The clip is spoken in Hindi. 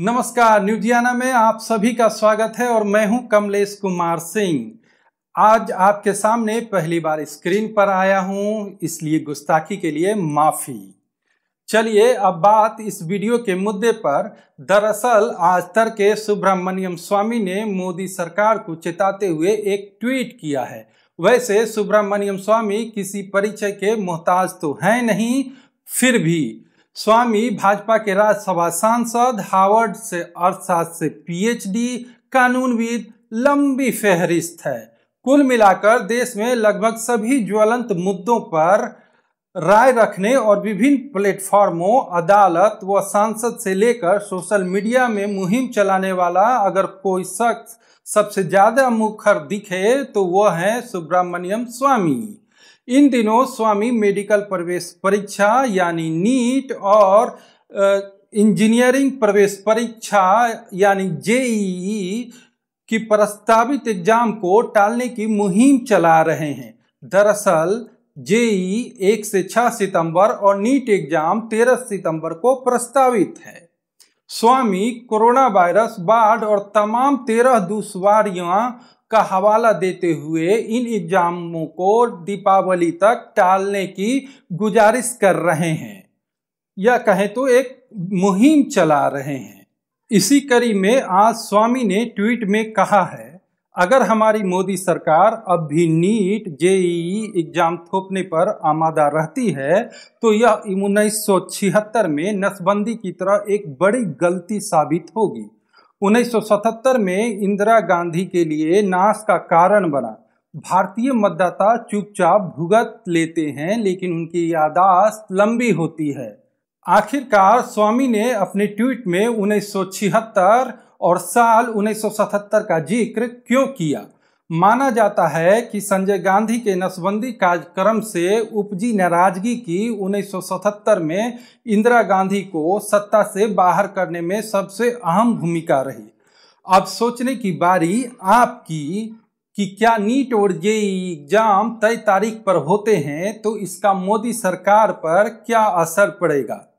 नमस्कार न्यूजियाना में आप सभी का स्वागत है और मैं हूं कमलेश कुमार सिंह आज आपके सामने पहली बार स्क्रीन पर आया हूं इसलिए गुस्ताखी के लिए माफी चलिए अब बात इस वीडियो के मुद्दे पर दरअसल आज तर के सुब्रमण्यम स्वामी ने मोदी सरकार को चेताते हुए एक ट्वीट किया है वैसे सुब्रमण्यम स्वामी किसी परिचय के मोहताज तो हैं नहीं फिर भी स्वामी भाजपा के राज्यसभा सांसद हार्वर्ड से अर्थशास्त्र से पीएचडी कानूनविद लंबी फेहरिस्त है कुल मिलाकर देश में लगभग सभी ज्वलंत मुद्दों पर राय रखने और विभिन्न प्लेटफॉर्मों अदालत व सांसद से लेकर सोशल मीडिया में मुहिम चलाने वाला अगर कोई शख्स सबसे ज्यादा मुखर दिखे तो वह है सुब्रमण्यम स्वामी इन दिनों स्वामी मेडिकल प्रवेश परीक्षा यानी नीट और इंजीनियरिंग प्रवेश परीक्षा यानी जेईई की प्रस्तावित एग्जाम को टालने की मुहिम चला रहे हैं दरअसल जेई एक से छह सितंबर और नीट एग्जाम तेरह सितंबर को प्रस्तावित है स्वामी कोरोना वायरस बाढ़ और तमाम तेरह दुश्वारियां का हवाला देते हुए इन एग्जामों को दीपावली तक टालने की गुजारिश कर रहे हैं या कहें तो एक मुहिम चला रहे हैं इसी कड़ी में आज स्वामी ने ट्वीट में कहा है अगर हमारी मोदी सरकार अब भी नीट जेई एग्जाम थोपने पर आमादा रहती है तो यह उन्नीस में नसबंदी की तरह एक बड़ी गलती साबित होगी 1977 में इंदिरा गांधी के लिए नाश का कारण बना भारतीय मतदाता चुपचाप भुगत लेते हैं लेकिन उनकी यादाश्त लंबी होती है आखिरकार स्वामी ने अपने ट्वीट में 1976 और साल 1977 का जिक्र क्यों किया माना जाता है कि संजय गांधी के नसबंदी कार्यक्रम से उपजी नाराजगी की 1977 में इंदिरा गांधी को सत्ता से बाहर करने में सबसे अहम भूमिका रही अब सोचने की बारी आपकी कि क्या नीट और जे एग्जाम तय तारीख पर होते हैं तो इसका मोदी सरकार पर क्या असर पड़ेगा